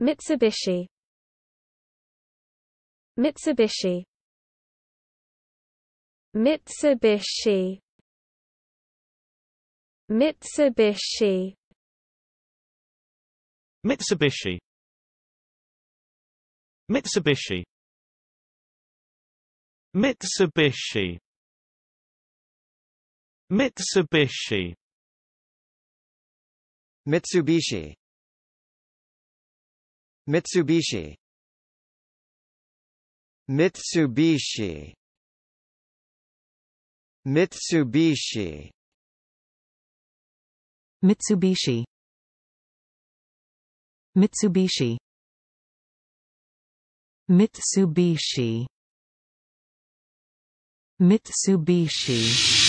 Mitsubishi Mitsubishi Mitsubishi Mitsubishi Mitsubishi Mitsubishi Mitsubishi Mitsubishi Mitsubishi Mitsubishi Mitsubishi Mitsubishi Mitsubishi Mitsubishi Mitsubishi Mitsubishi